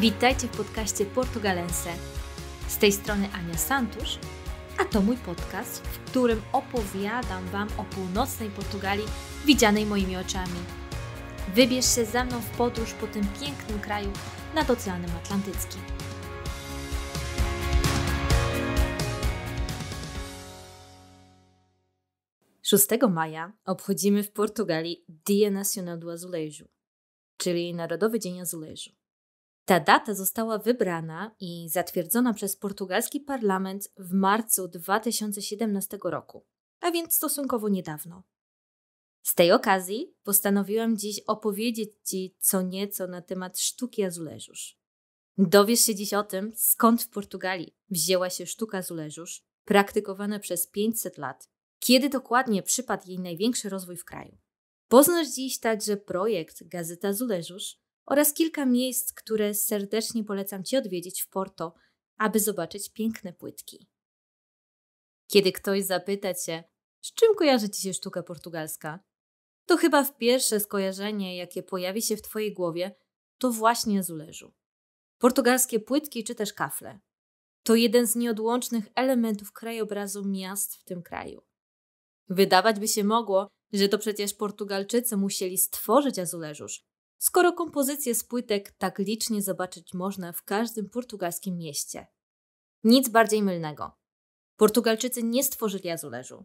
Witajcie w podcaście Portugalense. Z tej strony Ania Santusz, a to mój podcast, w którym opowiadam Wam o północnej Portugalii widzianej moimi oczami. Wybierz się ze mną w podróż po tym pięknym kraju nad Oceanem Atlantyckim. Szóstego maja obchodzimy w Portugalii Dia Nacional do Azulejo, czyli Narodowy Dzień Azuleju. Ta data została wybrana i zatwierdzona przez portugalski parlament w marcu 2017 roku, a więc stosunkowo niedawno. Z tej okazji postanowiłam dziś opowiedzieć Ci co nieco na temat sztuki azuleżusz. Dowiesz się dziś o tym, skąd w Portugalii wzięła się sztuka azuleżusz, praktykowana przez 500 lat, kiedy dokładnie przypadł jej największy rozwój w kraju. Poznasz dziś także projekt Gazeta Azuleżusz, oraz kilka miejsc, które serdecznie polecam Ci odwiedzić w Porto, aby zobaczyć piękne płytki. Kiedy ktoś zapyta Cię, z czym kojarzy Ci się sztuka portugalska, to chyba w pierwsze skojarzenie, jakie pojawi się w Twojej głowie, to właśnie azuleżu. Portugalskie płytki czy też kafle. To jeden z nieodłącznych elementów krajobrazu miast w tym kraju. Wydawać by się mogło, że to przecież Portugalczycy musieli stworzyć azuleżusz, skoro kompozycje z płytek tak licznie zobaczyć można w każdym portugalskim mieście. Nic bardziej mylnego. Portugalczycy nie stworzyli azuleżu,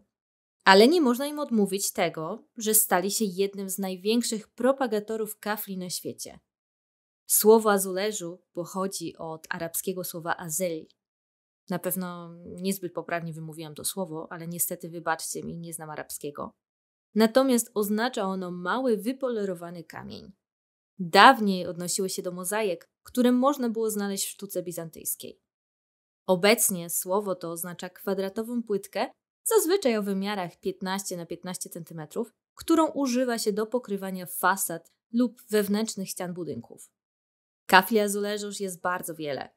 ale nie można im odmówić tego, że stali się jednym z największych propagatorów kafli na świecie. Słowo azuleżu pochodzi od arabskiego słowa azel. Na pewno niezbyt poprawnie wymówiłam to słowo, ale niestety wybaczcie mi, nie znam arabskiego. Natomiast oznacza ono mały, wypolerowany kamień dawniej odnosiły się do mozaik, które można było znaleźć w sztuce bizantyjskiej. Obecnie słowo to oznacza kwadratową płytkę, zazwyczaj o wymiarach 15 na 15 cm, którą używa się do pokrywania fasad lub wewnętrznych ścian budynków. Kafli azuleżusz jest bardzo wiele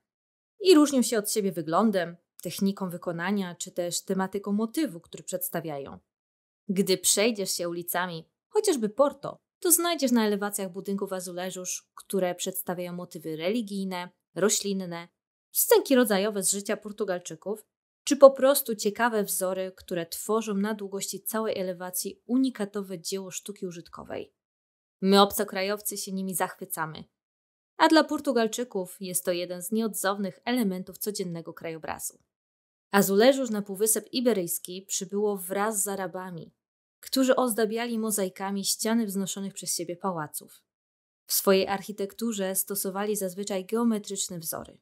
i różnią się od siebie wyglądem, techniką wykonania czy też tematyką motywu, który przedstawiają. Gdy przejdziesz się ulicami, chociażby Porto, to znajdziesz na elewacjach budynków azuleżusz, które przedstawiają motywy religijne, roślinne, scenki rodzajowe z życia Portugalczyków, czy po prostu ciekawe wzory, które tworzą na długości całej elewacji unikatowe dzieło sztuki użytkowej. My, obcokrajowcy, się nimi zachwycamy. A dla Portugalczyków jest to jeden z nieodzownych elementów codziennego krajobrazu. Azulejusz na Półwysep Iberyjski przybyło wraz z Arabami, którzy ozdabiali mozaikami ściany wznoszonych przez siebie pałaców. W swojej architekturze stosowali zazwyczaj geometryczne wzory.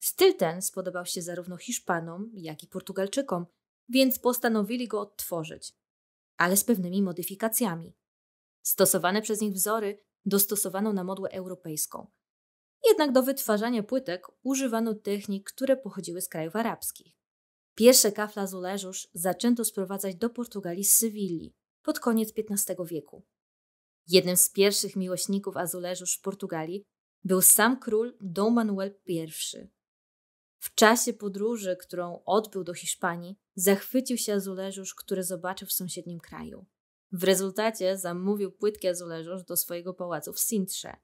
Styl ten spodobał się zarówno Hiszpanom, jak i Portugalczykom, więc postanowili go odtworzyć, ale z pewnymi modyfikacjami. Stosowane przez nich wzory dostosowano na modłę europejską. Jednak do wytwarzania płytek używano technik, które pochodziły z krajów arabskich. Pierwsze kafla z zaczęto sprowadzać do Portugalii z Sywilli pod koniec XV wieku. Jednym z pierwszych miłośników azuleżusz w Portugalii był sam król Dom Manuel I. W czasie podróży, którą odbył do Hiszpanii, zachwycił się azuleżusz, który zobaczył w sąsiednim kraju. W rezultacie zamówił płytki azuleżusz do swojego pałacu w Sintrze.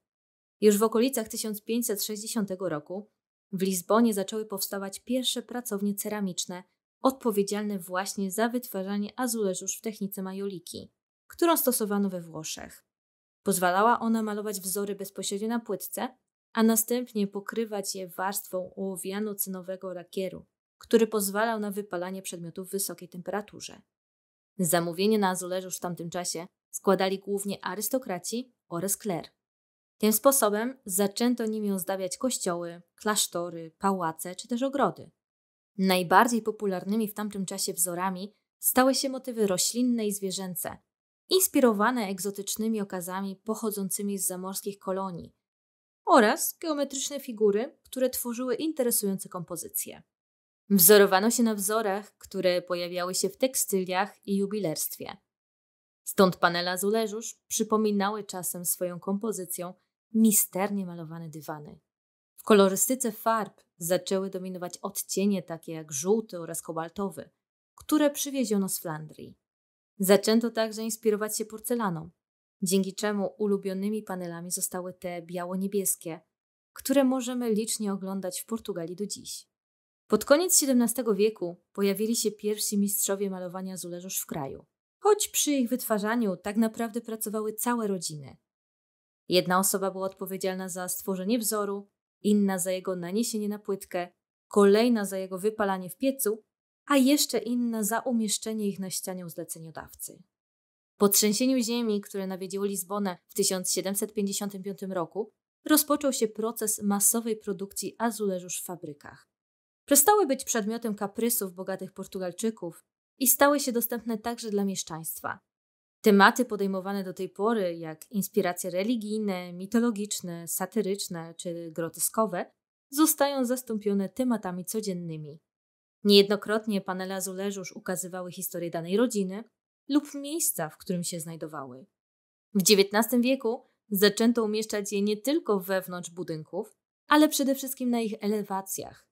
Już w okolicach 1560 roku w Lizbonie zaczęły powstawać pierwsze pracownie ceramiczne, odpowiedzialne właśnie za wytwarzanie azuleżów w technice majoliki, którą stosowano we Włoszech. Pozwalała ona malować wzory bezpośrednio na płytce, a następnie pokrywać je warstwą ołowiano-cynowego lakieru, który pozwalał na wypalanie przedmiotów w wysokiej temperaturze. Zamówienie na azuleżu w tamtym czasie składali głównie arystokraci oraz kler. Tym sposobem zaczęto nimi ozdabiać kościoły, klasztory, pałace czy też ogrody. Najbardziej popularnymi w tamtym czasie wzorami stały się motywy roślinne i zwierzęce, inspirowane egzotycznymi okazami pochodzącymi z zamorskich kolonii oraz geometryczne figury, które tworzyły interesujące kompozycje. Wzorowano się na wzorach, które pojawiały się w tekstyliach i jubilerstwie. Stąd panele azuleżusz przypominały czasem swoją kompozycją misternie malowane dywany. W kolorystyce farb zaczęły dominować odcienie takie jak żółty oraz kobaltowy, które przywieziono z Flandrii. Zaczęto także inspirować się porcelaną, dzięki czemu ulubionymi panelami zostały te biało-niebieskie, które możemy licznie oglądać w Portugalii do dziś. Pod koniec XVII wieku pojawili się pierwsi mistrzowie malowania azuleżusz w kraju. Choć przy ich wytwarzaniu tak naprawdę pracowały całe rodziny, Jedna osoba była odpowiedzialna za stworzenie wzoru, inna za jego naniesienie na płytkę, kolejna za jego wypalanie w piecu, a jeszcze inna za umieszczenie ich na ścianie u zleceniodawcy. Po trzęsieniu ziemi, które nawiedziło Lizbonę w 1755 roku, rozpoczął się proces masowej produkcji azuleżusz w fabrykach. Przestały być przedmiotem kaprysów bogatych Portugalczyków i stały się dostępne także dla mieszczaństwa, Tematy podejmowane do tej pory, jak inspiracje religijne, mitologiczne, satyryczne czy groteskowe, zostają zastąpione tematami codziennymi. Niejednokrotnie panele już ukazywały historię danej rodziny lub miejsca, w którym się znajdowały. W XIX wieku zaczęto umieszczać je nie tylko wewnątrz budynków, ale przede wszystkim na ich elewacjach,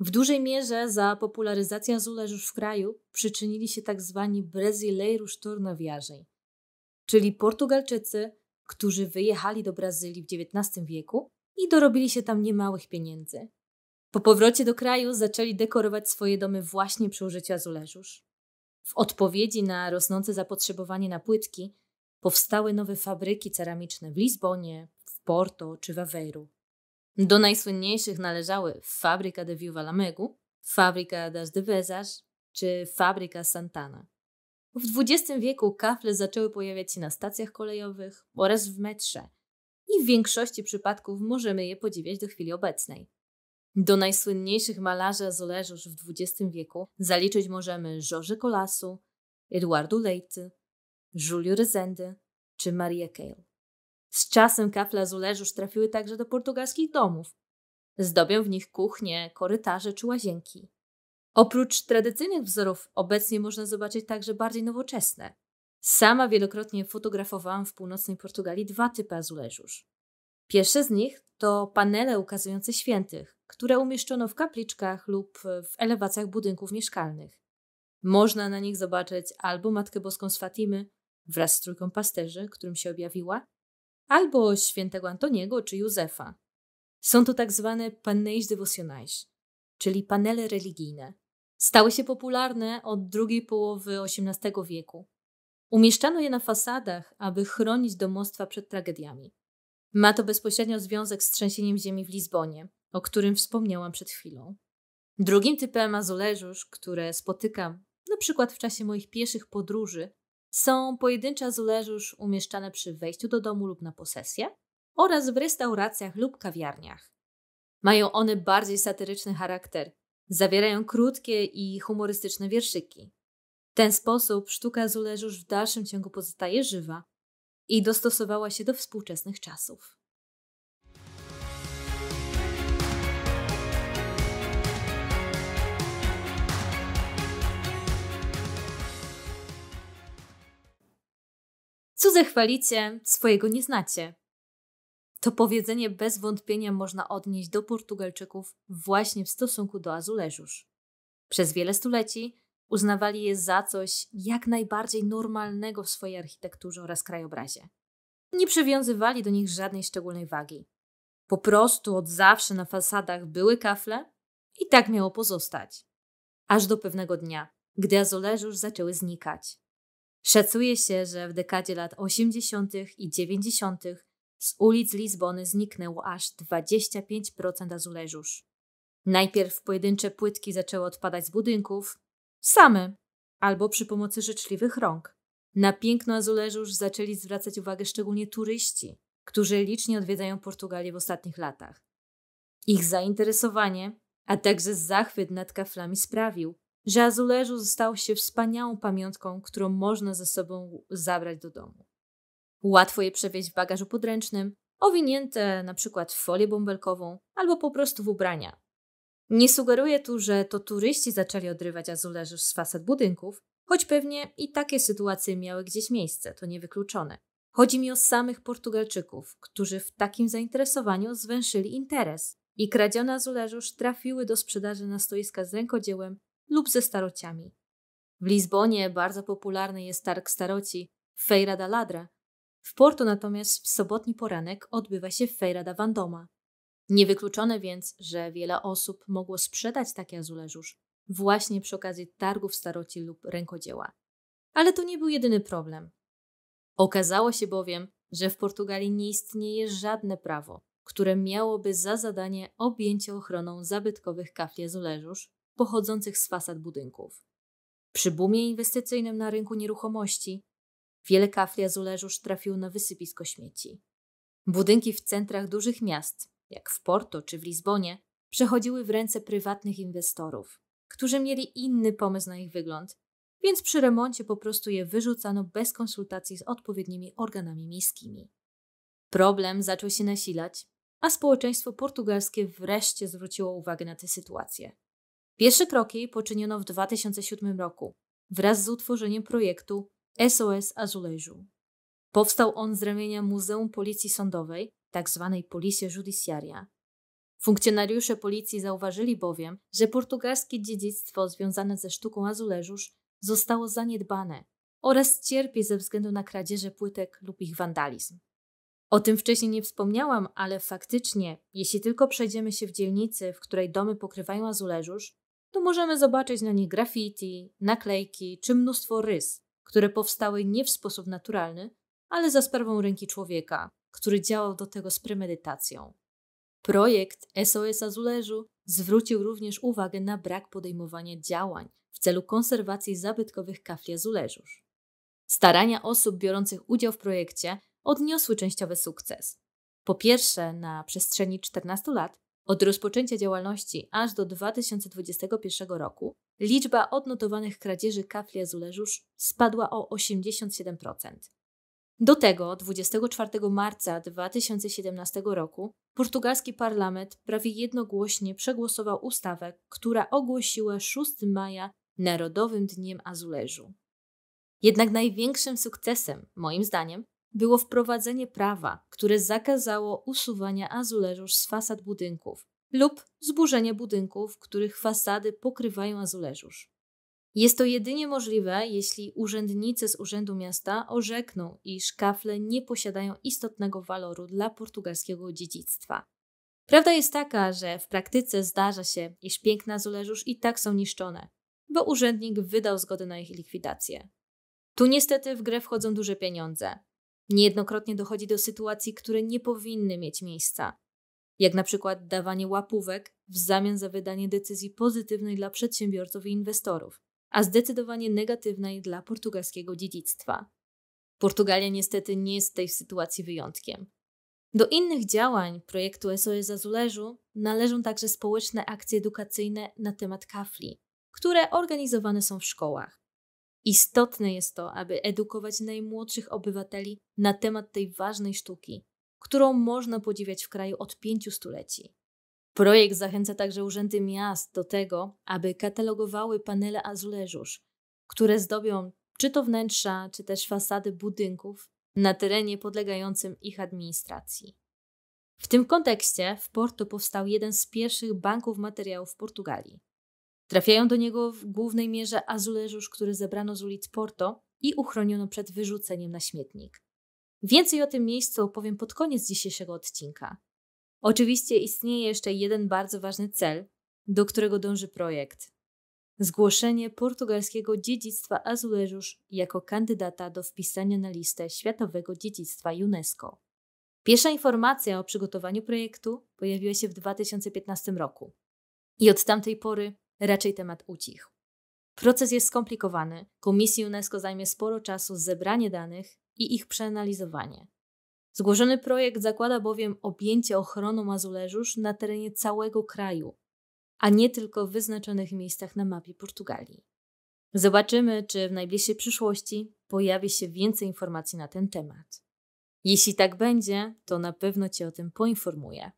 w dużej mierze za popularyzację zuleżów w kraju przyczynili się tak zwani Brazyleiros tornawiarzy, czyli Portugalczycy, którzy wyjechali do Brazylii w XIX wieku i dorobili się tam niemałych pieniędzy. Po powrocie do kraju zaczęli dekorować swoje domy właśnie przy użyciu azuleżusz. W odpowiedzi na rosnące zapotrzebowanie na płytki powstały nowe fabryki ceramiczne w Lizbonie, w Porto czy w Aweiru. Do najsłynniejszych należały Fabryka de Viuva Lamegu, Fabryka das de Vezas, czy Fabryka Santana. W XX wieku kafle zaczęły pojawiać się na stacjach kolejowych oraz w metrze i w większości przypadków możemy je podziwiać do chwili obecnej. Do najsłynniejszych malarzy azuleżusz w XX wieku zaliczyć możemy Georges'a Colasu, Eduardo Leite, Julio Rezende czy Maria Cale. Z czasem kafle z już trafiły także do portugalskich domów. Zdobią w nich kuchnie, korytarze czy łazienki. Oprócz tradycyjnych wzorów obecnie można zobaczyć także bardziej nowoczesne. Sama wielokrotnie fotografowałam w północnej Portugalii dwa typy azuleżusz. Pierwsze z nich to panele ukazujące świętych, które umieszczono w kapliczkach lub w elewacjach budynków mieszkalnych. Można na nich zobaczyć albo Matkę Boską z Fatimy wraz z trójką pasterzy, którym się objawiła, albo świętego Antoniego czy Józefa. Są to tak zwane panneis devotionais, czyli panele religijne. Stały się popularne od drugiej połowy XVIII wieku. Umieszczano je na fasadach, aby chronić domostwa przed tragediami. Ma to bezpośrednio związek z trzęsieniem ziemi w Lizbonie, o którym wspomniałam przed chwilą. Drugim typem azuleżusz, które spotykam na przykład w czasie moich pieszych podróży, są pojedyncze zuleżusz już umieszczane przy wejściu do domu lub na posesję oraz w restauracjach lub kawiarniach. Mają one bardziej satyryczny charakter, zawierają krótkie i humorystyczne wierszyki. W ten sposób sztuka zuleżusz w dalszym ciągu pozostaje żywa i dostosowała się do współczesnych czasów. Cudze chwalicie, swojego nie znacie. To powiedzenie bez wątpienia można odnieść do Portugalczyków właśnie w stosunku do azuleżusz. Przez wiele stuleci uznawali je za coś jak najbardziej normalnego w swojej architekturze oraz krajobrazie. Nie przywiązywali do nich żadnej szczególnej wagi. Po prostu od zawsze na fasadach były kafle i tak miało pozostać. Aż do pewnego dnia, gdy azuleżów zaczęły znikać. Szacuje się, że w dekadzie lat 80. i 90. z ulic Lizbony zniknęło aż 25% azuleżusz. Najpierw pojedyncze płytki zaczęły odpadać z budynków, same albo przy pomocy życzliwych rąk. Na piękno azuleżusz zaczęli zwracać uwagę szczególnie turyści, którzy licznie odwiedzają Portugalię w ostatnich latach. Ich zainteresowanie, a także zachwyt nad kaflami sprawił, że azuleżu został się wspaniałą pamiątką, którą można ze sobą zabrać do domu. Łatwo je przewieźć w bagażu podręcznym, owinięte na przykład w folię bąbelkową albo po prostu w ubrania. Nie sugeruję tu, że to turyści zaczęli odrywać azuleży z fasad budynków, choć pewnie i takie sytuacje miały gdzieś miejsce, to niewykluczone. Chodzi mi o samych Portugalczyków, którzy w takim zainteresowaniu zwęszyli interes i kradzione azuleżusz trafiły do sprzedaży na stoiska z rękodziełem lub ze starociami. W Lizbonie bardzo popularny jest targ staroci Feira da Ladra. W Porto natomiast w sobotni poranek odbywa się Feira da Vandoma. Niewykluczone więc, że wiele osób mogło sprzedać taki azuleżusz właśnie przy okazji targów staroci lub rękodzieła. Ale to nie był jedyny problem. Okazało się bowiem, że w Portugalii nie istnieje żadne prawo, które miałoby za zadanie objęcie ochroną zabytkowych kafli azulejusz pochodzących z fasad budynków. Przy boomie inwestycyjnym na rynku nieruchomości wiele kafli azuleżu już trafiło na wysypisko śmieci. Budynki w centrach dużych miast, jak w Porto czy w Lizbonie, przechodziły w ręce prywatnych inwestorów, którzy mieli inny pomysł na ich wygląd, więc przy remoncie po prostu je wyrzucano bez konsultacji z odpowiednimi organami miejskimi. Problem zaczął się nasilać, a społeczeństwo portugalskie wreszcie zwróciło uwagę na tę sytuację. Pierwszy kroki poczyniono w 2007 roku wraz z utworzeniem projektu SOS Azulejżu. Powstał on z ramienia Muzeum Policji Sądowej, tzw. Tak Policja Judiciaria. Funkcjonariusze policji zauważyli bowiem, że portugalskie dziedzictwo związane ze sztuką azuleżusz zostało zaniedbane oraz cierpi ze względu na kradzieże płytek lub ich wandalizm. O tym wcześniej nie wspomniałam, ale faktycznie, jeśli tylko przejdziemy się w dzielnicy, w której domy pokrywają azuleżusz, to możemy zobaczyć na nich graffiti, naklejki czy mnóstwo rys, które powstały nie w sposób naturalny, ale za sprawą ręki człowieka, który działał do tego z premedytacją. Projekt SOS Azuleżu zwrócił również uwagę na brak podejmowania działań w celu konserwacji zabytkowych kafli azuleżusz. Starania osób biorących udział w projekcie odniosły częściowy sukces. Po pierwsze, na przestrzeni 14 lat od rozpoczęcia działalności aż do 2021 roku liczba odnotowanych kradzieży kafli azuleżusz spadła o 87%. Do tego 24 marca 2017 roku portugalski parlament prawie jednogłośnie przegłosował ustawę, która ogłosiła 6 maja Narodowym Dniem Azuleżu. Jednak największym sukcesem, moim zdaniem, było wprowadzenie prawa, które zakazało usuwania azuleżusz z fasad budynków lub zburzenie budynków, których fasady pokrywają azuleżusz. Jest to jedynie możliwe, jeśli urzędnicy z Urzędu Miasta orzekną, iż kafle nie posiadają istotnego waloru dla portugalskiego dziedzictwa. Prawda jest taka, że w praktyce zdarza się, iż piękne azuleżusz i tak są niszczone, bo urzędnik wydał zgodę na ich likwidację. Tu niestety w grę wchodzą duże pieniądze, Niejednokrotnie dochodzi do sytuacji, które nie powinny mieć miejsca, jak na przykład dawanie łapówek w zamian za wydanie decyzji pozytywnej dla przedsiębiorców i inwestorów, a zdecydowanie negatywnej dla portugalskiego dziedzictwa. Portugalia niestety nie jest w tej sytuacji wyjątkiem. Do innych działań projektu SOS Azuleżu należą także społeczne akcje edukacyjne na temat kafli, które organizowane są w szkołach. Istotne jest to, aby edukować najmłodszych obywateli na temat tej ważnej sztuki, którą można podziwiać w kraju od pięciu stuleci. Projekt zachęca także urzędy miast do tego, aby katalogowały panele azuleżusz, które zdobią czy to wnętrza, czy też fasady budynków na terenie podlegającym ich administracji. W tym kontekście w Porto powstał jeden z pierwszych banków materiałów w Portugalii. Trafiają do niego w głównej mierze azuleżusz, który zebrano z ulic Porto i uchroniono przed wyrzuceniem na śmietnik. Więcej o tym miejscu opowiem pod koniec dzisiejszego odcinka. Oczywiście istnieje jeszcze jeden bardzo ważny cel, do którego dąży projekt. Zgłoszenie portugalskiego dziedzictwa Azuleżusz jako kandydata do wpisania na listę Światowego Dziedzictwa UNESCO. Pierwsza informacja o przygotowaniu projektu pojawiła się w 2015 roku. I od tamtej pory raczej temat ucichł. Proces jest skomplikowany, komisji UNESCO zajmie sporo czasu zebranie danych i ich przeanalizowanie. Zgłoszony projekt zakłada bowiem objęcie ochroną mazuleżusz na terenie całego kraju, a nie tylko w wyznaczonych miejscach na mapie Portugalii. Zobaczymy, czy w najbliższej przyszłości pojawi się więcej informacji na ten temat. Jeśli tak będzie, to na pewno Cię o tym poinformuję.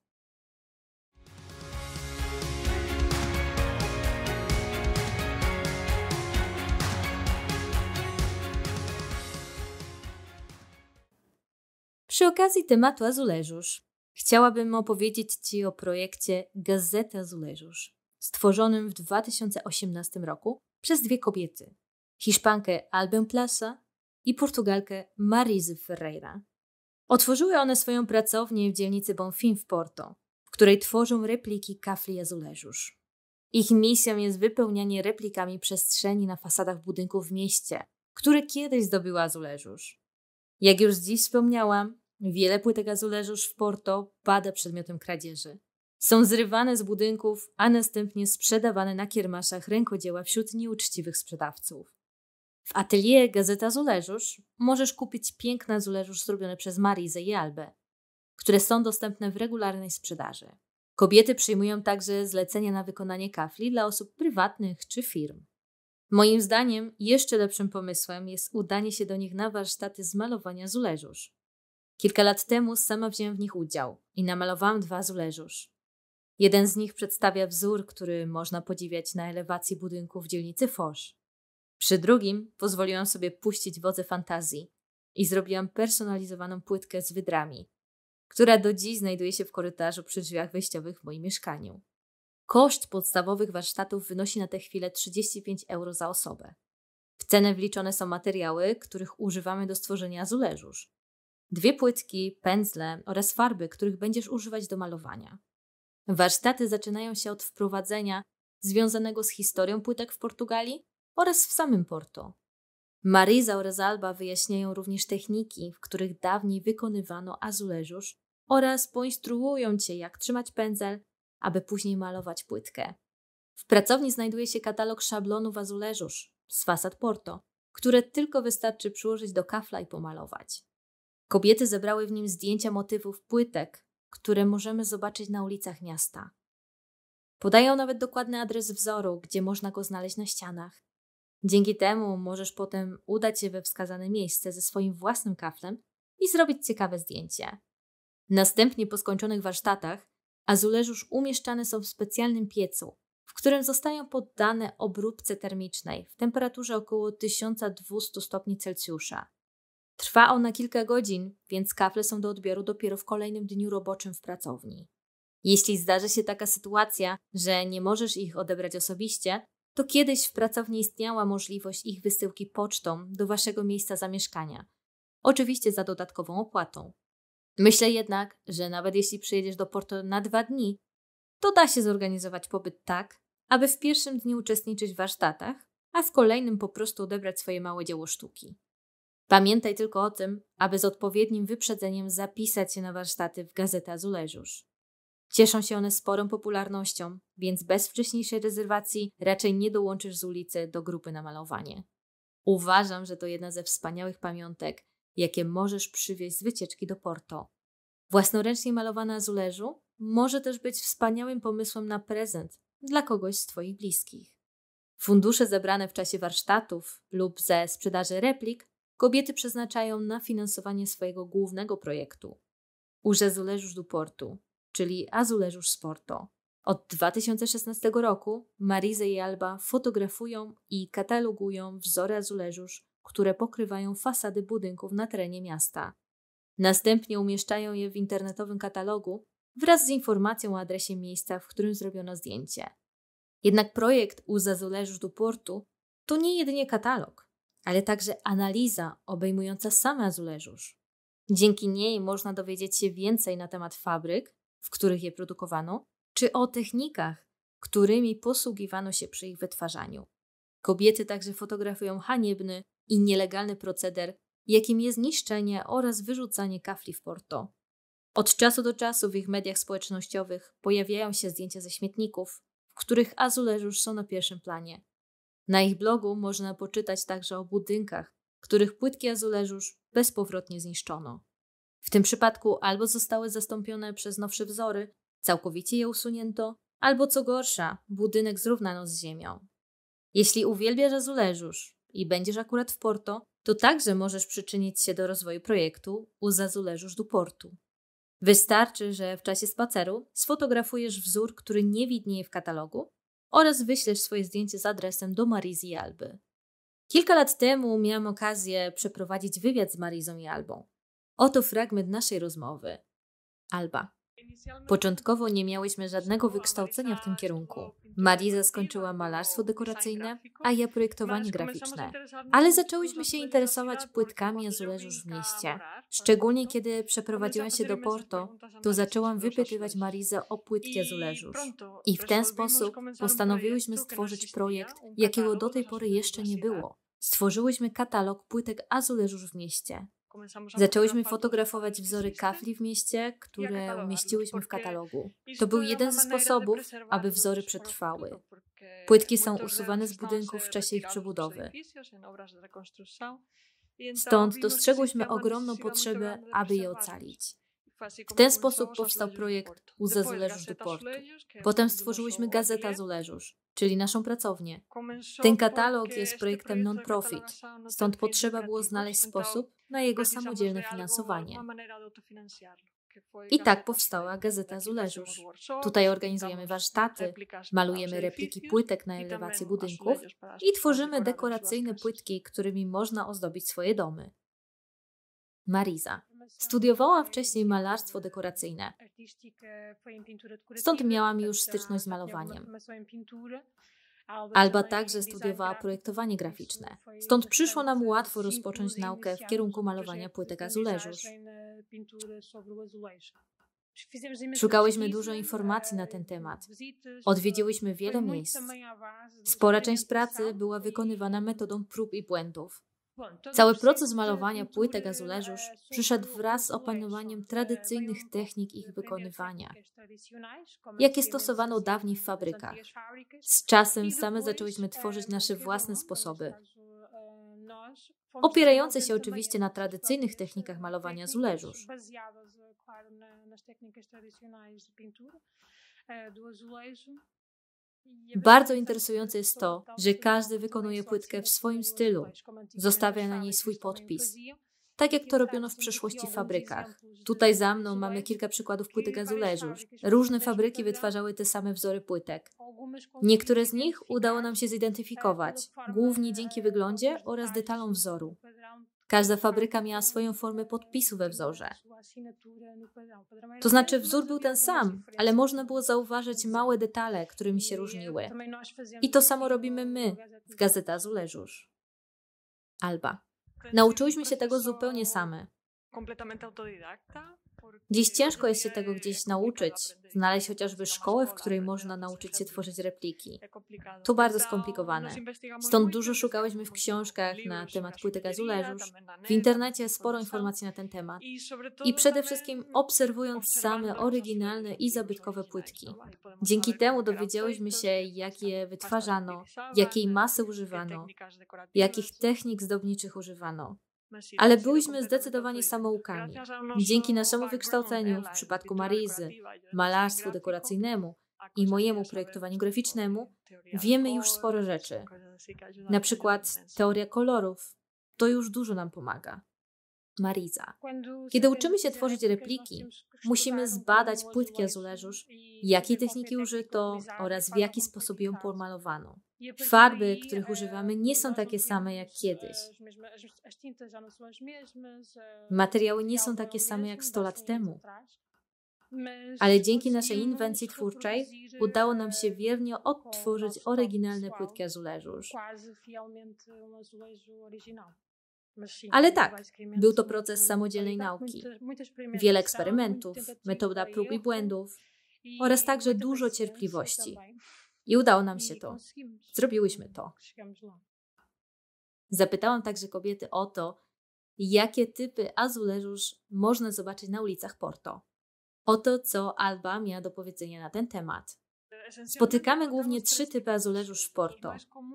Przy okazji tematu azuleżusz, chciałabym opowiedzieć Ci o projekcie Gazeta Azuleżusz, stworzonym w 2018 roku przez dwie kobiety. Hiszpankę Albę Plasa i Portugalkę Marise Ferreira. Otworzyły one swoją pracownię w dzielnicy Bonfim w Porto, w której tworzą repliki kafli azuleżusz. Ich misją jest wypełnianie replikami przestrzeni na fasadach budynków w mieście, które kiedyś zdobyła azuleżusz. Jak już dziś wspomniałam, Wiele płytek azuleżusz w Porto pada przedmiotem kradzieży. Są zrywane z budynków, a następnie sprzedawane na kiermaszach rękodzieła wśród nieuczciwych sprzedawców. W atelier Gazeta Azuleżusz możesz kupić piękne azuleżusz zrobione przez Marizę i Albę, które są dostępne w regularnej sprzedaży. Kobiety przyjmują także zlecenia na wykonanie kafli dla osób prywatnych czy firm. Moim zdaniem jeszcze lepszym pomysłem jest udanie się do nich na warsztaty z malowania Kilka lat temu sama wzięłam w nich udział i namalowałam dwa azuleżusz. Jeden z nich przedstawia wzór, który można podziwiać na elewacji budynku w dzielnicy Foch. Przy drugim pozwoliłam sobie puścić wodze fantazji i zrobiłam personalizowaną płytkę z wydrami, która do dziś znajduje się w korytarzu przy drzwiach wejściowych w moim mieszkaniu. Koszt podstawowych warsztatów wynosi na tę chwilę 35 euro za osobę. W cenę wliczone są materiały, których używamy do stworzenia azuleżusz, dwie płytki, pędzle oraz farby, których będziesz używać do malowania. Warsztaty zaczynają się od wprowadzenia związanego z historią płytek w Portugalii oraz w samym Porto. Mariza oraz Alba wyjaśniają również techniki, w których dawniej wykonywano azuleżusz oraz poinstruują Cię, jak trzymać pędzel, aby później malować płytkę. W pracowni znajduje się katalog szablonów azuleżusz z fasad Porto, które tylko wystarczy przyłożyć do kafla i pomalować. Kobiety zebrały w nim zdjęcia motywów płytek, które możemy zobaczyć na ulicach miasta. Podają nawet dokładny adres wzoru, gdzie można go znaleźć na ścianach. Dzięki temu możesz potem udać się we wskazane miejsce ze swoim własnym kaflem i zrobić ciekawe zdjęcie. Następnie po skończonych warsztatach azuleżusz umieszczane są w specjalnym piecu, w którym zostają poddane obróbce termicznej w temperaturze około 1200 stopni Celsjusza. Trwa ona kilka godzin, więc kafle są do odbioru dopiero w kolejnym dniu roboczym w pracowni. Jeśli zdarzy się taka sytuacja, że nie możesz ich odebrać osobiście, to kiedyś w pracowni istniała możliwość ich wysyłki pocztą do waszego miejsca zamieszkania. Oczywiście za dodatkową opłatą. Myślę jednak, że nawet jeśli przyjedziesz do Porto na dwa dni, to da się zorganizować pobyt tak, aby w pierwszym dniu uczestniczyć w warsztatach, a w kolejnym po prostu odebrać swoje małe dzieło sztuki. Pamiętaj tylko o tym, aby z odpowiednim wyprzedzeniem zapisać się na warsztaty w Gazeta Azulejusz. Cieszą się one sporą popularnością, więc bez wcześniejszej rezerwacji raczej nie dołączysz z ulicy do grupy na malowanie. Uważam, że to jedna ze wspaniałych pamiątek, jakie możesz przywieźć z wycieczki do Porto. Własnoręcznie malowana azuleżu może też być wspaniałym pomysłem na prezent dla kogoś z Twoich bliskich. Fundusze zebrane w czasie warsztatów lub ze sprzedaży replik kobiety przeznaczają na finansowanie swojego głównego projektu Os Azulejos do Portu, czyli Azuleżusz Sporto. Od 2016 roku Marize i Alba fotografują i katalogują wzory azulejów, które pokrywają fasady budynków na terenie miasta. Następnie umieszczają je w internetowym katalogu wraz z informacją o adresie miejsca, w którym zrobiono zdjęcie. Jednak projekt Os Azulejos do Portu to nie jedynie katalog ale także analiza obejmująca sam azuleżusz. Dzięki niej można dowiedzieć się więcej na temat fabryk, w których je produkowano, czy o technikach, którymi posługiwano się przy ich wytwarzaniu. Kobiety także fotografują haniebny i nielegalny proceder, jakim jest niszczenie oraz wyrzucanie kafli w Porto. Od czasu do czasu w ich mediach społecznościowych pojawiają się zdjęcia ze śmietników, w których azuleżusz są na pierwszym planie. Na ich blogu można poczytać także o budynkach, których płytki azuleżusz bezpowrotnie zniszczono. W tym przypadku albo zostały zastąpione przez nowsze wzory, całkowicie je usunięto, albo co gorsza, budynek zrównano z ziemią. Jeśli uwielbiasz azuleżusz i będziesz akurat w Porto, to także możesz przyczynić się do rozwoju projektu Uz azulejusz do Portu. Wystarczy, że w czasie spaceru sfotografujesz wzór, który nie widnieje w katalogu oraz wyślesz swoje zdjęcie z adresem do i Alby. Kilka lat temu miałam okazję przeprowadzić wywiad z i Albą. Oto fragment naszej rozmowy. Alba. Początkowo nie miałyśmy żadnego wykształcenia w tym kierunku. Mariza skończyła malarstwo dekoracyjne, a ja projektowanie graficzne. Ale zaczęłyśmy się interesować płytkami azuleżów w mieście. Szczególnie kiedy przeprowadziłam się do Porto, to zaczęłam wypytywać Marizę o płytki azuleżów. I w ten sposób postanowiłyśmy stworzyć projekt, jakiego do tej pory jeszcze nie było. Stworzyłyśmy katalog płytek azuleżów w mieście. Zaczęłyśmy fotografować wzory kafli w mieście, które umieściłyśmy w katalogu. To był jeden ze sposobów, aby wzory przetrwały. Płytki są usuwane z budynków w czasie ich przebudowy. Stąd dostrzegłyśmy ogromną potrzebę, aby je ocalić. W ten sposób powstał projekt UZ Zuleżusz do Portu. Potem stworzyłyśmy Gazetę Azuleżusz, czyli naszą pracownię. Ten katalog jest projektem non-profit, no stąd tak, potrzeba było znaleźć sposób na jego samodzielne finansowanie. I tak powstała Gazeta Azuleżusz. Tutaj organizujemy warsztaty, malujemy repliki płytek na elewację budynków i tworzymy dekoracyjne płytki, którymi można ozdobić swoje domy. Mariza. Studiowałam wcześniej malarstwo dekoracyjne, stąd miałam już styczność z malowaniem. Alba także studiowała projektowanie graficzne, stąd przyszło nam łatwo rozpocząć naukę w kierunku malowania płytek azuleżusz. Szukałyśmy dużo informacji na ten temat. Odwiedziłyśmy wiele miejsc. Spora część pracy była wykonywana metodą prób i błędów. Cały proces malowania płytek azulejów przyszedł wraz z opanowaniem tradycyjnych technik ich wykonywania, jakie stosowano dawniej w fabrykach. Z czasem same zaczęłyśmy tworzyć nasze własne sposoby, e, opierające się oczywiście na tradycyjnych technikach malowania azuleżusz. Bardzo interesujące jest to, że każdy wykonuje płytkę w swoim stylu, zostawia na niej swój podpis. Tak jak to robiono w przeszłości w fabrykach. Tutaj za mną mamy kilka przykładów płytek azuleżu. Różne fabryki wytwarzały te same wzory płytek. Niektóre z nich udało nam się zidentyfikować, głównie dzięki wyglądzie oraz detalom wzoru. Każda fabryka miała swoją formę podpisu we wzorze. To znaczy, wzór był ten sam, ale można było zauważyć małe detale, którymi się różniły. I to samo robimy my w Gazeta Zuleżusz. Alba. Nauczyłyśmy się tego zupełnie same. Completamente autodidacta? Dziś ciężko jest się tego gdzieś nauczyć, znaleźć chociażby szkołę, w której można nauczyć się tworzyć repliki. To bardzo skomplikowane. Stąd dużo szukałyśmy w książkach na temat płyty azuleżusz, w internecie sporo informacji na ten temat i przede wszystkim obserwując same oryginalne i zabytkowe płytki. Dzięki temu dowiedziałyśmy się, jak je wytwarzano, jakiej masy używano, jakich technik zdobniczych używano ale byliśmy zdecydowanie samoukami. Dzięki naszemu wykształceniu, w przypadku Marizy, malarstwu dekoracyjnemu i mojemu projektowaniu graficznemu, wiemy już sporo rzeczy. Na przykład teoria kolorów. To już dużo nam pomaga. Mariza. Kiedy uczymy się tworzyć repliki, musimy zbadać płytki azuleżusz, jakiej techniki użyto oraz w jaki sposób ją pomalowano. Farby, których e, używamy, nie są takie same jak e, kiedyś. E, Materiały nie są takie same jak 100 lat temu. Ale dzięki naszej inwencji twórczej udało nam się wiernie odtworzyć oryginalne płytki azuleżuż. Ale tak, był to proces samodzielnej tak, nauki. Wiele eksperymentów, metoda prób i błędów oraz także dużo cierpliwości. I udało nam się to. Zrobiłyśmy to. Zapytałam także kobiety o to, jakie typy azuleżusz można zobaczyć na ulicach Porto. Oto co Alba miała do powiedzenia na ten temat. Spotykamy głównie trzy typy azuleżusz w Porto.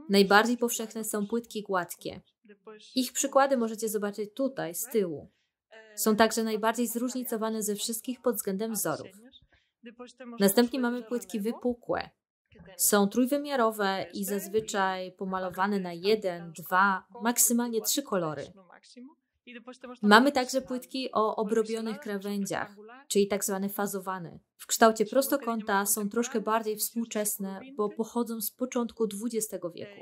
Najbardziej powszechne są płytki gładkie. Ich przykłady możecie zobaczyć tutaj, z tyłu. Są także najbardziej zróżnicowane ze wszystkich pod względem wzorów. Następnie mamy płytki wypukłe, są trójwymiarowe i zazwyczaj pomalowane na jeden, dwa, maksymalnie trzy kolory. Mamy także płytki o obrobionych krawędziach, czyli tak zwane fazowane. W kształcie prostokąta są troszkę bardziej współczesne, bo pochodzą z początku XX wieku.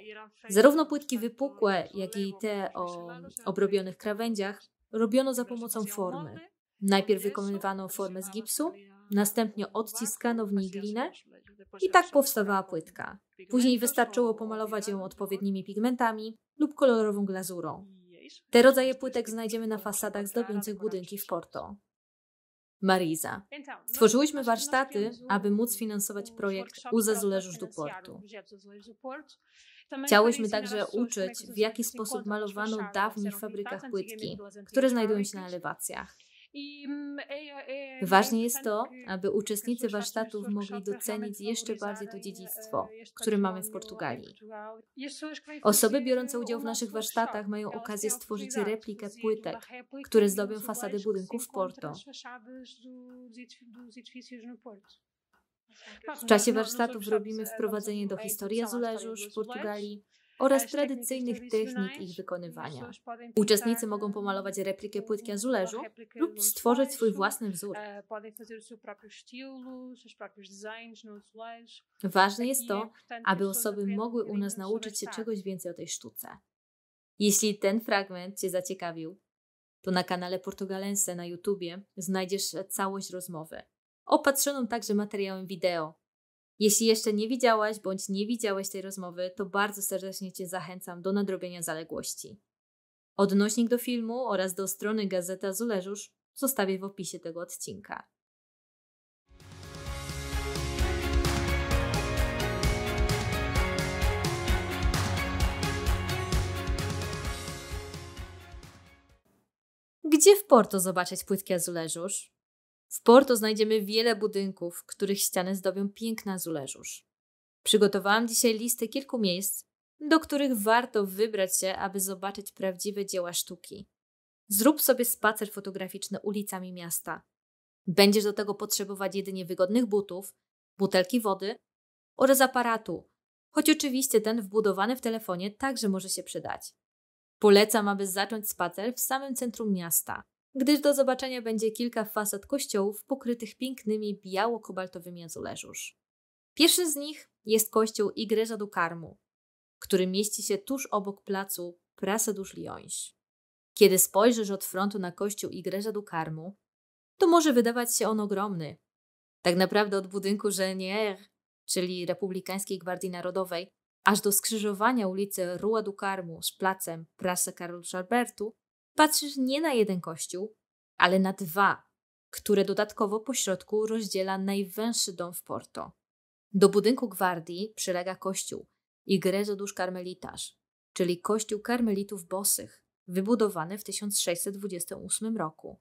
Zarówno płytki wypukłe, jak i te o obrobionych krawędziach robiono za pomocą formy. Najpierw wykonywano formę z gipsu, następnie odciskano w niej glinę, i tak powstawała płytka. Później wystarczyło pomalować ją odpowiednimi pigmentami lub kolorową glazurą. Te rodzaje płytek znajdziemy na fasadach zdobiących budynki w Porto. Mariza. Stworzyłyśmy warsztaty, aby móc finansować projekt U Zazuleżusz do Portu. Chciałyśmy także uczyć, w jaki sposób malowano dawniej w fabrykach płytki, które znajdują się na elewacjach. Mm, Ważne jest to, aby uczestnicy warsztatów mogli docenić jeszcze bardziej to dziedzictwo, e, które mamy w Portugalii. Osoby biorące udział w naszych warsztatach mają okazję stworzyć replikę płytek, które zdobią fasady budynków w Porto. W czasie warsztatów robimy wprowadzenie do historii azuleżu w Portugalii, oraz tradycyjnych technik ich wykonywania. Uczestnicy mogą pomalować replikę płytki azuleżu lub stworzyć swój własny wzór. E, Ważne jest to, aby osoby mogły u nas nauczyć się tak. czegoś więcej o tej sztuce. Jeśli ten fragment Cię zaciekawił, to na kanale Portugalense na YouTubie znajdziesz całość rozmowy, opatrzoną także materiałem wideo, jeśli jeszcze nie widziałaś bądź nie widziałeś tej rozmowy, to bardzo serdecznie Cię zachęcam do nadrobienia zaległości. Odnośnik do filmu oraz do strony Gazeta Zuleżusz zostawię w opisie tego odcinka. Gdzie w Porto zobaczyć płytki Azuleżusz? W Porto znajdziemy wiele budynków, których ściany zdobią piękna azuleżusz. Przygotowałam dzisiaj listę kilku miejsc, do których warto wybrać się, aby zobaczyć prawdziwe dzieła sztuki. Zrób sobie spacer fotograficzny ulicami miasta. Będziesz do tego potrzebować jedynie wygodnych butów, butelki wody oraz aparatu, choć oczywiście ten wbudowany w telefonie także może się przydać. Polecam, aby zacząć spacer w samym centrum miasta gdyż do zobaczenia będzie kilka fasad kościołów pokrytych pięknymi biało-kobaltowymi azuleżusz. Pierwszy z nich jest kościół Igreja do Carmo, który mieści się tuż obok placu Prasa dos Leões. Kiedy spojrzysz od frontu na kościół Igreja do Carmo, to może wydawać się on ogromny. Tak naprawdę od budynku Genier, czyli Republikańskiej Gwardii Narodowej, aż do skrzyżowania ulicy Rua do Carmo z placem Prasa Karol Alberto, patrzysz nie na jeden kościół, ale na dwa, które dodatkowo pośrodku rozdziela najwęższy dom w Porto. Do budynku gwardii przylega kościół Igrezo dusz Karmelitarz, czyli kościół karmelitów bosych, wybudowany w 1628 roku.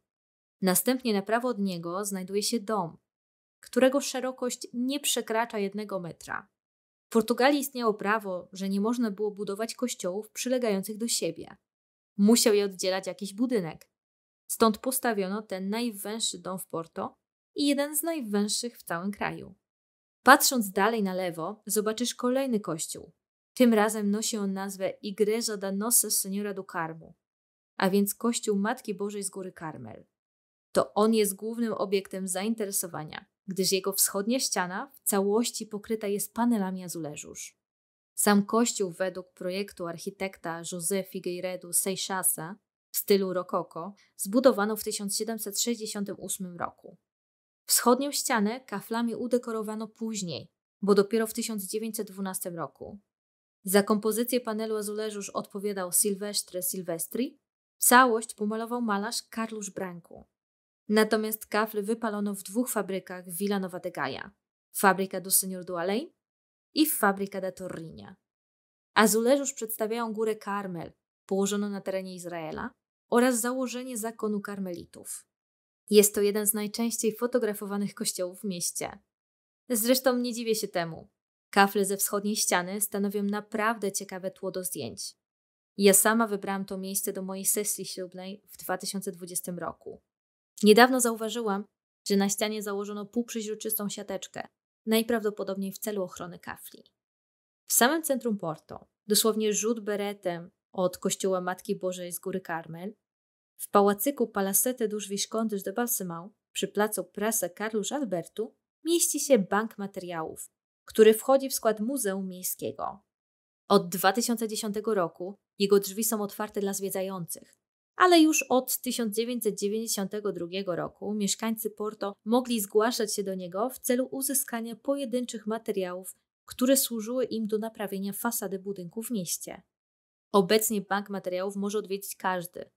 Następnie na prawo od niego znajduje się dom, którego szerokość nie przekracza jednego metra. W Portugalii istniało prawo, że nie można było budować kościołów przylegających do siebie. Musiał je oddzielać jakiś budynek. Stąd postawiono ten najwęższy dom w Porto i jeden z najwęższych w całym kraju. Patrząc dalej na lewo, zobaczysz kolejny kościół. Tym razem nosi on nazwę Igreja da Nossa Senhora do Carmo, a więc kościół Matki Bożej z Góry Karmel. To on jest głównym obiektem zainteresowania, gdyż jego wschodnia ściana w całości pokryta jest panelami azuleżusz. Sam kościół według projektu architekta José Figueiredo Seixasa w stylu rokoko zbudowano w 1768 roku. Wschodnią ścianę kaflami udekorowano później, bo dopiero w 1912 roku. Za kompozycję panelu azuleżusz odpowiadał Silvestre Silvestri, całość pomalował malarz Carlos Branku. Natomiast kafle wypalono w dwóch fabrykach Villa Nova de Gaia. Fabryka do Senior do i Fabryka da Torrinia. Azuleżusz przedstawiają górę Karmel, położoną na terenie Izraela, oraz założenie zakonu karmelitów. Jest to jeden z najczęściej fotografowanych kościołów w mieście. Zresztą nie dziwię się temu. Kafle ze wschodniej ściany stanowią naprawdę ciekawe tło do zdjęć. Ja sama wybrałam to miejsce do mojej sesji ślubnej w 2020 roku. Niedawno zauważyłam, że na ścianie założono półprzeźroczystą siateczkę, najprawdopodobniej w celu ochrony kafli. W samym centrum Porto, dosłownie rzut beretem od kościoła Matki Bożej z Góry Karmel, w pałacyku Palacete dos Viscondes de Balsemão przy placu Prasa Carlos Albertu mieści się bank materiałów, który wchodzi w skład Muzeum Miejskiego. Od 2010 roku jego drzwi są otwarte dla zwiedzających, ale już od 1992 roku mieszkańcy Porto mogli zgłaszać się do niego w celu uzyskania pojedynczych materiałów, które służyły im do naprawienia fasady budynku w mieście. Obecnie bank materiałów może odwiedzić każdy.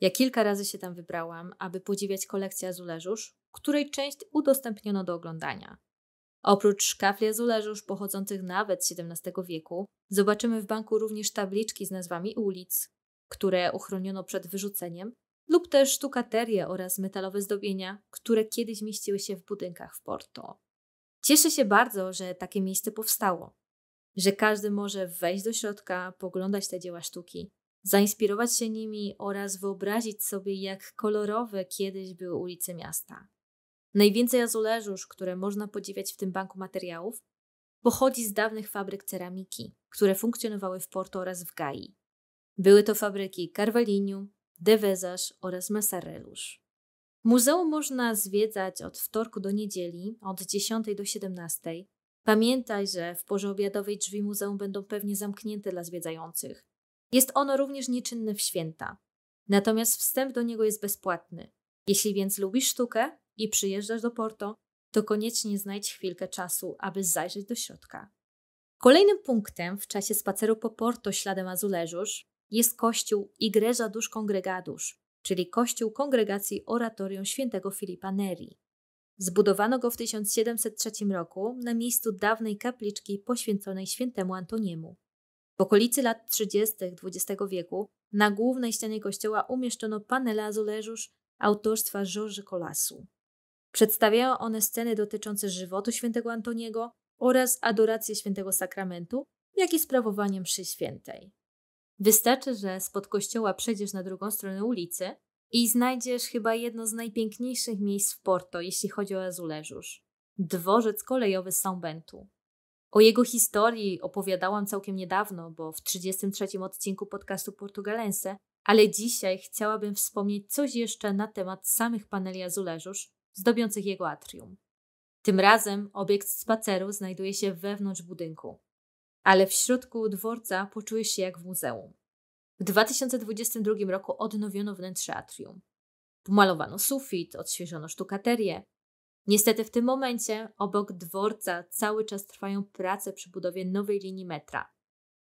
Ja kilka razy się tam wybrałam, aby podziwiać kolekcję azuleżusz, której część udostępniono do oglądania. Oprócz szkafli azuleżusz pochodzących nawet z XVII wieku, zobaczymy w banku również tabliczki z nazwami ulic, które uchroniono przed wyrzuceniem, lub też sztukaterie oraz metalowe zdobienia, które kiedyś mieściły się w budynkach w Porto. Cieszę się bardzo, że takie miejsce powstało, że każdy może wejść do środka, poglądać te dzieła sztuki, zainspirować się nimi oraz wyobrazić sobie, jak kolorowe kiedyś były ulice miasta. Najwięcej azuleżów, które można podziwiać w tym banku materiałów, pochodzi z dawnych fabryk ceramiki, które funkcjonowały w Porto oraz w Gai. Były to fabryki Carvaliniu, Devezarz oraz Masarelusz. Muzeum można zwiedzać od wtorku do niedzieli, od 10 do 17. Pamiętaj, że w porze obiadowej drzwi muzeum będą pewnie zamknięte dla zwiedzających. Jest ono również nieczynne w święta. Natomiast wstęp do niego jest bezpłatny. Jeśli więc lubisz sztukę i przyjeżdżasz do Porto, to koniecznie znajdź chwilkę czasu, aby zajrzeć do środka. Kolejnym punktem w czasie spaceru po Porto śladem Azuleżusz jest kościół Igreja dusz kongregadusz, czyli kościół kongregacji oratorium świętego Filipa Neri. Zbudowano go w 1703 roku na miejscu dawnej kapliczki poświęconej świętemu Antoniemu. W okolicy lat 30. XX wieku na głównej ścianie kościoła umieszczono panele azuleżusz autorstwa Georges Colasu. Przedstawiają one sceny dotyczące żywotu świętego Antoniego oraz adoracji świętego sakramentu, jak i sprawowania mszy świętej. Wystarczy, że spod kościoła przejdziesz na drugą stronę ulicy i znajdziesz chyba jedno z najpiękniejszych miejsc w Porto, jeśli chodzi o Azuleżusz. Dworzec kolejowy São Bento. O jego historii opowiadałam całkiem niedawno, bo w 33 odcinku podcastu Portugalense, ale dzisiaj chciałabym wspomnieć coś jeszcze na temat samych paneli Azuleżusz zdobiących jego atrium. Tym razem obiekt spaceru znajduje się wewnątrz budynku ale w środku dworca poczujesz się jak w muzeum. W 2022 roku odnowiono wnętrze atrium. Pomalowano sufit, odświeżono sztukaterię. Niestety w tym momencie obok dworca cały czas trwają prace przy budowie nowej linii metra.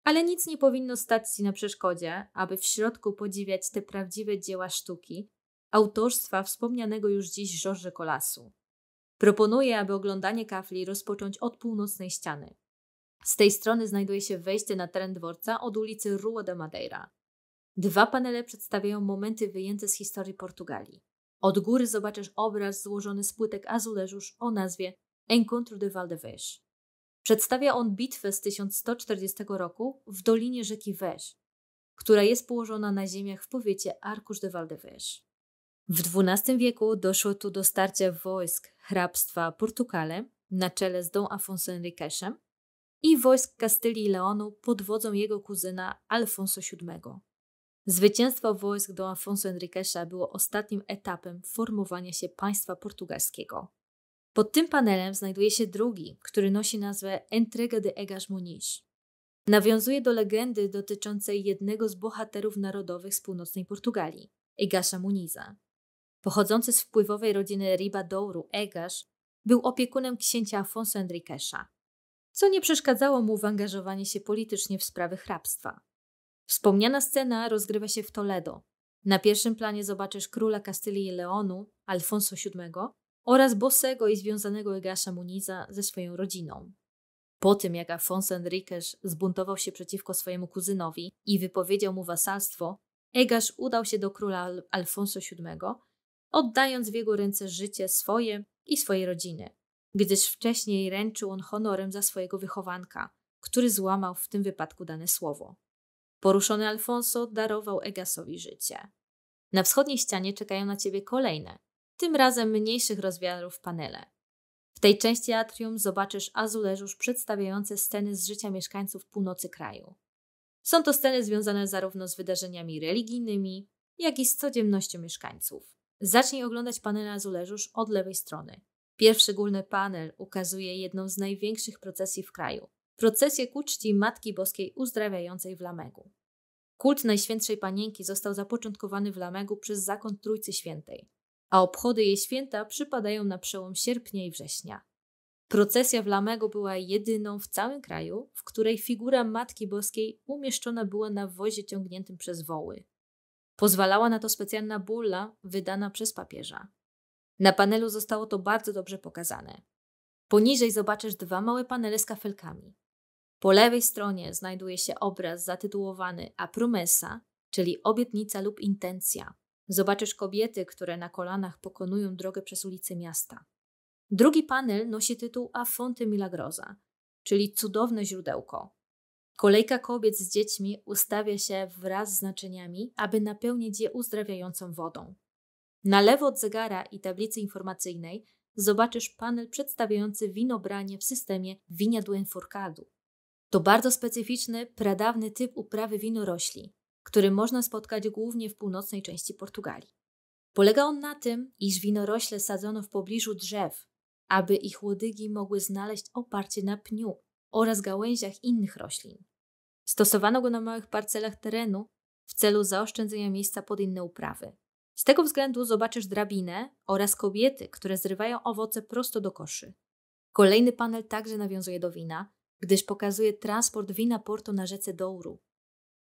Ale nic nie powinno stać Ci na przeszkodzie, aby w środku podziwiać te prawdziwe dzieła sztuki autorstwa wspomnianego już dziś Georges Kolasu. Proponuję, aby oglądanie kafli rozpocząć od północnej ściany, z tej strony znajduje się wejście na teren dworca od ulicy Rua de Madeira. Dwa panele przedstawiają momenty wyjęte z historii Portugalii. Od góry zobaczysz obraz złożony z płytek azuleżusz o nazwie Encontro de Valdevez. Przedstawia on bitwę z 1140 roku w dolinie rzeki Weź, która jest położona na ziemiach w powiecie Arkusz de Valdevez. W XII wieku doszło tu do starcia wojsk hrabstwa Portugale na czele z Don Afonso Henriquesem i wojsk Kastylii i Leonu pod wodzą jego kuzyna Alfonso VII. Zwycięstwo wojsk do Alfonso Enriquesa było ostatnim etapem formowania się państwa portugalskiego. Pod tym panelem znajduje się drugi, który nosi nazwę Entrega de Egas Muniz. Nawiązuje do legendy dotyczącej jednego z bohaterów narodowych z północnej Portugalii, Egasza Muniza. Pochodzący z wpływowej rodziny Ribadouru Egasz był opiekunem księcia Afonso Enriquesa co nie przeszkadzało mu w angażowaniu się politycznie w sprawy hrabstwa. Wspomniana scena rozgrywa się w Toledo. Na pierwszym planie zobaczysz króla Kastylii i Leonu, Alfonso VII, oraz bosego i związanego Egasza Muniza ze swoją rodziną. Po tym, jak Afonso Enriquez zbuntował się przeciwko swojemu kuzynowi i wypowiedział mu wasalstwo, Egasz udał się do króla Alfonso VII, oddając w jego ręce życie swoje i swojej rodziny gdyż wcześniej ręczył on honorem za swojego wychowanka, który złamał w tym wypadku dane słowo. Poruszony Alfonso darował Egasowi życie. Na wschodniej ścianie czekają na ciebie kolejne, tym razem mniejszych rozmiarów panele. W tej części atrium zobaczysz azuleżusz przedstawiające sceny z życia mieszkańców północy kraju. Są to sceny związane zarówno z wydarzeniami religijnymi, jak i z codziennością mieszkańców. Zacznij oglądać panele azuleżusz od lewej strony, Pierwszy górny panel ukazuje jedną z największych procesji w kraju. Procesję ku czci Matki Boskiej uzdrawiającej w Lamegu. Kult Najświętszej Panienki został zapoczątkowany w Lamegu przez zakon Trójcy Świętej, a obchody jej święta przypadają na przełom sierpnia i września. Procesja w Lamego była jedyną w całym kraju, w której figura Matki Boskiej umieszczona była na wozie ciągniętym przez woły. Pozwalała na to specjalna bulla wydana przez papieża. Na panelu zostało to bardzo dobrze pokazane. Poniżej zobaczysz dwa małe panele z kafelkami. Po lewej stronie znajduje się obraz zatytułowany A promesa, czyli obietnica lub intencja. Zobaczysz kobiety, które na kolanach pokonują drogę przez ulice miasta. Drugi panel nosi tytuł A fonte milagrosa, czyli cudowne źródełko. Kolejka kobiet z dziećmi ustawia się wraz z naczyniami, aby napełnić je uzdrawiającą wodą. Na lewo od zegara i tablicy informacyjnej zobaczysz panel przedstawiający winobranie w systemie Vinia do Enforcado. To bardzo specyficzny, pradawny typ uprawy winorośli, który można spotkać głównie w północnej części Portugalii. Polega on na tym, iż winorośle sadzono w pobliżu drzew, aby ich łodygi mogły znaleźć oparcie na pniu oraz gałęziach innych roślin. Stosowano go na małych parcelach terenu w celu zaoszczędzenia miejsca pod inne uprawy. Z tego względu zobaczysz drabinę oraz kobiety, które zrywają owoce prosto do koszy. Kolejny panel także nawiązuje do wina, gdyż pokazuje transport wina Porto na rzece Douru.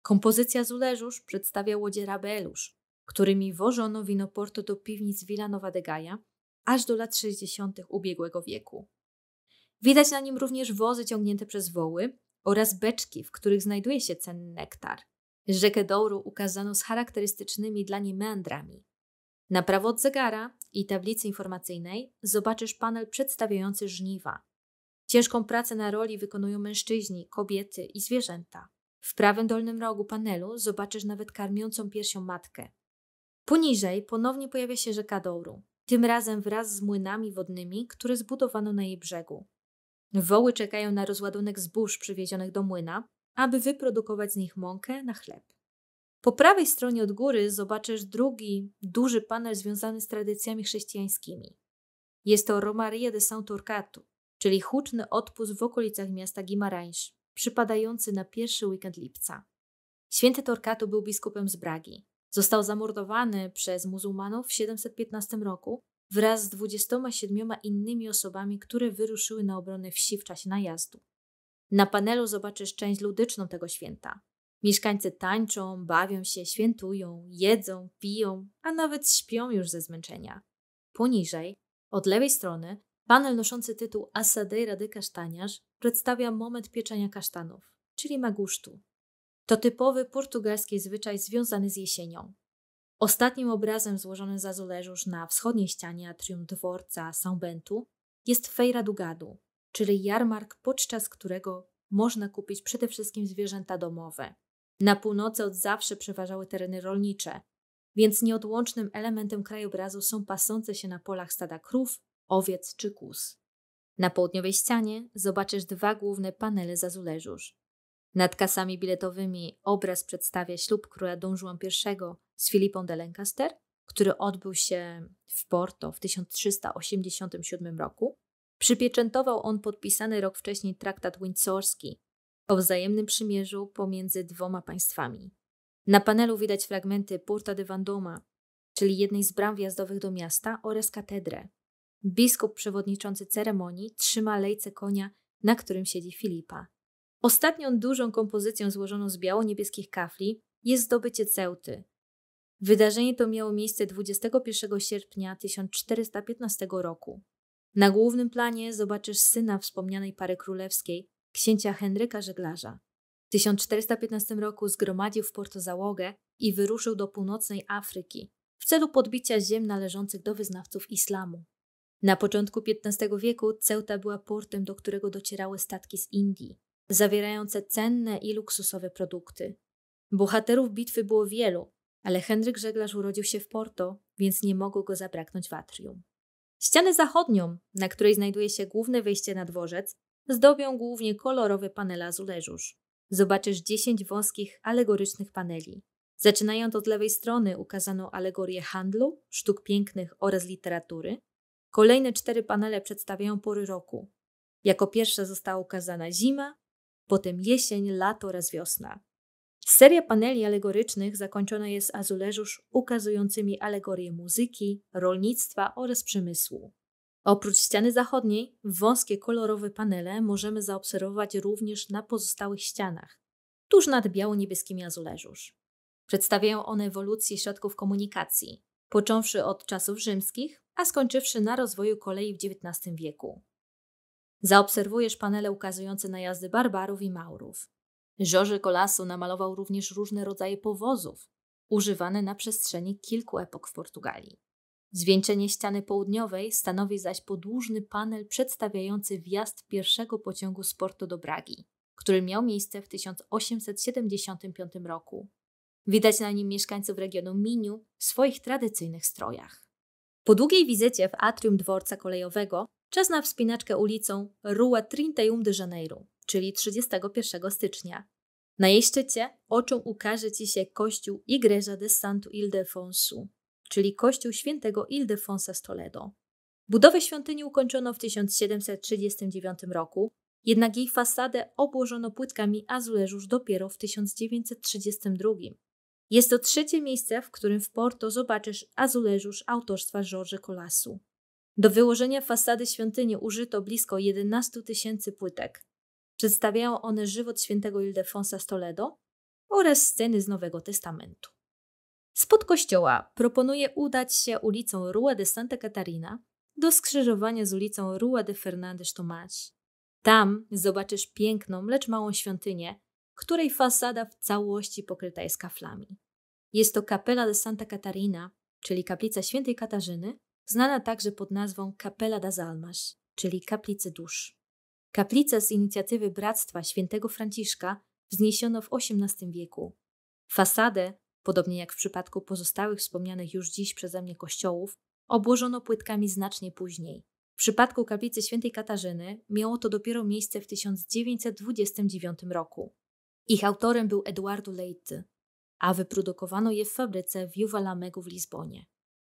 Kompozycja Zuleżusz przedstawia łodzie Rabelusz, którymi wożono wino Porto do piwnic Villanova de Gaia aż do lat 60. ubiegłego wieku. Widać na nim również wozy ciągnięte przez woły oraz beczki, w których znajduje się cenny nektar, Rzekę Douru ukazano z charakterystycznymi dla niej meandrami. Na prawo od zegara i tablicy informacyjnej zobaczysz panel przedstawiający żniwa. Ciężką pracę na roli wykonują mężczyźni, kobiety i zwierzęta. W prawym dolnym rogu panelu zobaczysz nawet karmiącą piersią matkę. Poniżej ponownie pojawia się rzeka Douru, tym razem wraz z młynami wodnymi, które zbudowano na jej brzegu. Woły czekają na rozładunek zbóż przywiezionych do młyna, aby wyprodukować z nich mąkę na chleb. Po prawej stronie od góry zobaczysz drugi duży panel związany z tradycjami chrześcijańskimi. Jest to Romaria de San czyli huczny odpust w okolicach miasta Gimarańsz, przypadający na pierwszy weekend lipca. Święty Torcato był biskupem z Bragi. Został zamordowany przez muzułmanów w 715 roku wraz z 27 innymi osobami, które wyruszyły na obronę wsi w czasie najazdu. Na panelu zobaczysz część ludyczną tego święta. Mieszkańcy tańczą, bawią się, świętują, jedzą, piją, a nawet śpią już ze zmęczenia. Poniżej, od lewej strony, panel noszący tytuł Asadej Rady Kasztaniarz przedstawia moment pieczenia kasztanów, czyli magusztu. To typowy portugalski zwyczaj związany z jesienią. Ostatnim obrazem złożonym z azuleżusz na wschodniej ścianie atrium dworca São Bento jest Feira do Gado, czyli jarmark, podczas którego można kupić przede wszystkim zwierzęta domowe. Na północy od zawsze przeważały tereny rolnicze, więc nieodłącznym elementem krajobrazu są pasące się na polach stada krów, owiec czy kóz. Na południowej ścianie zobaczysz dwa główne panele z azuleżusz. Nad kasami biletowymi obraz przedstawia ślub króla Don Juan I z Filipą de Lancaster, który odbył się w Porto w 1387 roku Przypieczętował on podpisany rok wcześniej traktat windsorski o wzajemnym przymierzu pomiędzy dwoma państwami. Na panelu widać fragmenty Porta de Vendôme, czyli jednej z bram wjazdowych do miasta oraz katedrę. Biskup przewodniczący ceremonii trzyma lejce konia, na którym siedzi Filipa. Ostatnią dużą kompozycją złożoną z biało-niebieskich kafli jest zdobycie Ceuty. Wydarzenie to miało miejsce 21 sierpnia 1415 roku. Na głównym planie zobaczysz syna wspomnianej pary królewskiej, księcia Henryka Żeglarza. W 1415 roku zgromadził w Porto załogę i wyruszył do północnej Afryki w celu podbicia ziem należących do wyznawców islamu. Na początku XV wieku Ceuta była portem, do którego docierały statki z Indii, zawierające cenne i luksusowe produkty. Bohaterów bitwy było wielu, ale Henryk Żeglarz urodził się w Porto, więc nie mogło go zabraknąć w atrium. Ścianę zachodnią, na której znajduje się główne wyjście na dworzec, zdobią głównie kolorowe panele azuleżusz. Zobaczysz 10 wąskich, alegorycznych paneli. Zaczynając od lewej strony ukazano alegorię handlu, sztuk pięknych oraz literatury. Kolejne cztery panele przedstawiają pory roku. Jako pierwsza została ukazana zima, potem jesień, lato oraz wiosna. Seria paneli alegorycznych zakończona jest azuleżusz ukazującymi alegorie muzyki, rolnictwa oraz przemysłu. Oprócz ściany zachodniej, wąskie kolorowe panele możemy zaobserwować również na pozostałych ścianach, tuż nad biało-niebieskimi azuleżusz. Przedstawiają one ewolucję środków komunikacji, począwszy od czasów rzymskich, a skończywszy na rozwoju kolei w XIX wieku. Zaobserwujesz panele ukazujące najazdy barbarów i maurów, Georges Colasso namalował również różne rodzaje powozów, używane na przestrzeni kilku epok w Portugalii. Zwieńczenie ściany południowej stanowi zaś podłużny panel przedstawiający wjazd pierwszego pociągu z Porto do Bragi, który miał miejsce w 1875 roku. Widać na nim mieszkańców regionu Miniu w swoich tradycyjnych strojach. Po długiej wizycie w atrium dworca kolejowego czas na wspinaczkę ulicą Rua 31 de Janeiro, czyli 31 stycznia, na jej szczycie oczą ukaże Ci się kościół Igreja de Santo Ildefonsu, czyli kościół świętego Ildefonsa z Toledo. Budowę świątyni ukończono w 1739 roku, jednak jej fasadę obłożono płytkami azuleżusz dopiero w 1932. Jest to trzecie miejsce, w którym w Porto zobaczysz azuleżusz autorstwa Georges Colasu. Do wyłożenia fasady świątyni użyto blisko 11 tysięcy płytek. Przedstawiają one żywot świętego Ildefonsa z Toledo oraz sceny z Nowego Testamentu. Spod kościoła proponuję udać się ulicą Rua de Santa Catarina do skrzyżowania z ulicą Rua de Fernandes Tomás. Tam zobaczysz piękną, lecz małą świątynię, której fasada w całości pokryta jest kaflami. Jest to kapela de Santa Catarina, czyli kaplica świętej Katarzyny, znana także pod nazwą Capella das Almas, czyli kaplicy dusz. Kaplicę z inicjatywy Bractwa Świętego Franciszka wzniesiono w XVIII wieku. Fasadę, podobnie jak w przypadku pozostałych wspomnianych już dziś przeze mnie kościołów, obłożono płytkami znacznie później. W przypadku kaplicy świętej Katarzyny miało to dopiero miejsce w 1929 roku. Ich autorem był Eduardo Leite, a wyprodukowano je w fabryce w Lamegu w Lizbonie.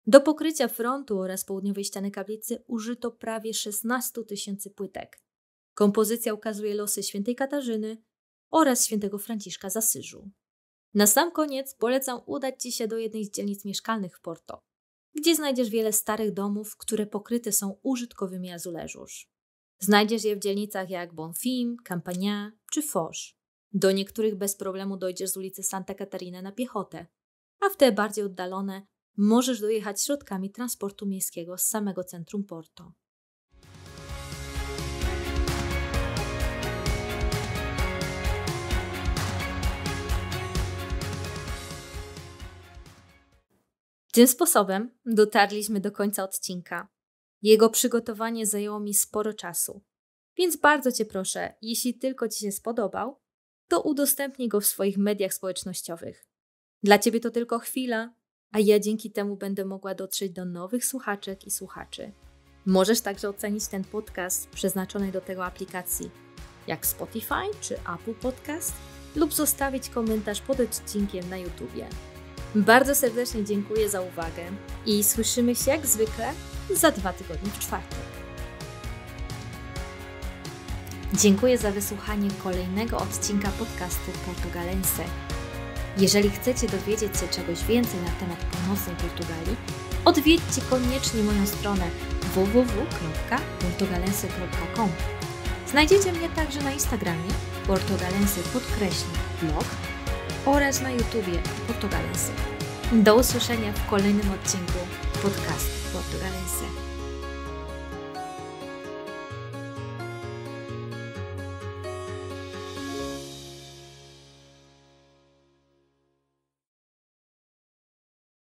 Do pokrycia frontu oraz południowej ściany kaplicy użyto prawie 16 tysięcy płytek, Kompozycja ukazuje losy świętej Katarzyny oraz świętego Franciszka z Asyżu. Na sam koniec polecam udać Ci się do jednej z dzielnic mieszkalnych w Porto, gdzie znajdziesz wiele starych domów, które pokryte są użytkowymi azuleżusz. Znajdziesz je w dzielnicach jak Bonfim, Campania czy Foch. Do niektórych bez problemu dojdziesz z ulicy Santa Catarina na piechotę, a w te bardziej oddalone możesz dojechać środkami transportu miejskiego z samego centrum Porto. Tym sposobem dotarliśmy do końca odcinka. Jego przygotowanie zajęło mi sporo czasu. Więc bardzo Cię proszę, jeśli tylko Ci się spodobał, to udostępnij go w swoich mediach społecznościowych. Dla Ciebie to tylko chwila, a ja dzięki temu będę mogła dotrzeć do nowych słuchaczek i słuchaczy. Możesz także ocenić ten podcast przeznaczonej do tego aplikacji, jak Spotify czy Apple Podcast, lub zostawić komentarz pod odcinkiem na YouTubie. Bardzo serdecznie dziękuję za uwagę i słyszymy się jak zwykle za dwa tygodnie w czwartek. Dziękuję za wysłuchanie kolejnego odcinka podcastu Portugalense. Jeżeli chcecie dowiedzieć się czegoś więcej na temat północnej Portugalii, odwiedźcie koniecznie moją stronę www.portugalense.com. Znajdziecie mnie także na Instagramie portugalense blog oraz na YouTubie Portugalense. Do usłyszenia w kolejnym odcinku podcastu Portugalense.